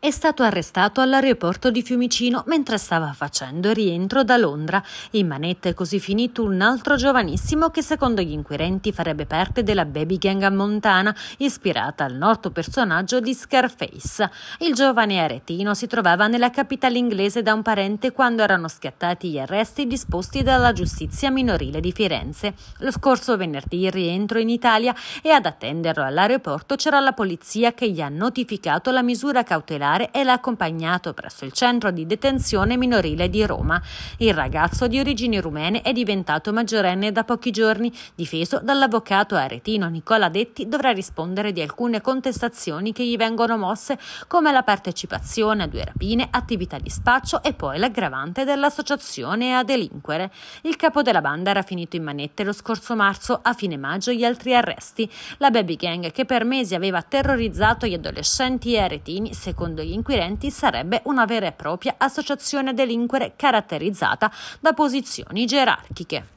È stato arrestato all'aeroporto di Fiumicino mentre stava facendo rientro da Londra. In manetta è così finito un altro giovanissimo che secondo gli inquirenti farebbe parte della baby gang a Montana, ispirata al noto personaggio di Scarface. Il giovane aretino si trovava nella capitale inglese da un parente quando erano scattati gli arresti disposti dalla giustizia minorile di Firenze. Lo scorso venerdì rientro in Italia e ad attenderlo all'aeroporto c'era la polizia che gli ha notificato la misura cautelare familiare e l'ha accompagnato presso il centro di detenzione minorile di Roma. Il ragazzo di origini rumene è diventato maggiorenne da pochi giorni. Difeso dall'avvocato aretino Nicola Detti dovrà rispondere di alcune contestazioni che gli vengono mosse come la partecipazione a due rapine, attività di spaccio e poi l'aggravante dell'associazione a delinquere. Il capo della banda era finito in manette lo scorso marzo, a fine maggio gli altri arresti. La baby gang che per mesi aveva terrorizzato gli adolescenti e aretini, secondo secondo gli inquirenti sarebbe una vera e propria associazione delinquere caratterizzata da posizioni gerarchiche.